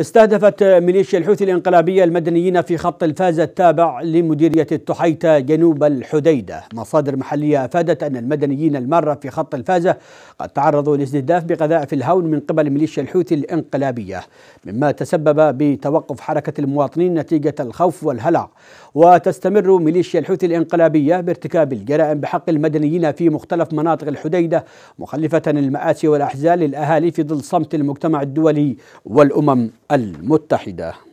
استهدفت ميليشيا الحوثي الانقلابية المدنيين في خط الفاز التابع لمديرية التحيتة جنوب الحديدة مصادر محلية أفادت أن المدنيين المارة في خط الفازة قد تعرضوا لاستهداف بقذائف الهون من قبل ميليشيا الحوثي الانقلابية مما تسبب بتوقف حركة المواطنين نتيجة الخوف والهلع وتستمر ميليشيا الحوثي الانقلابية بارتكاب الجرائم بحق المدنيين في مختلف مناطق الحديدة مخلفة المآسي والأحزان للأهالي في ظل صمت المجتمع الدولي والأمم المتحدة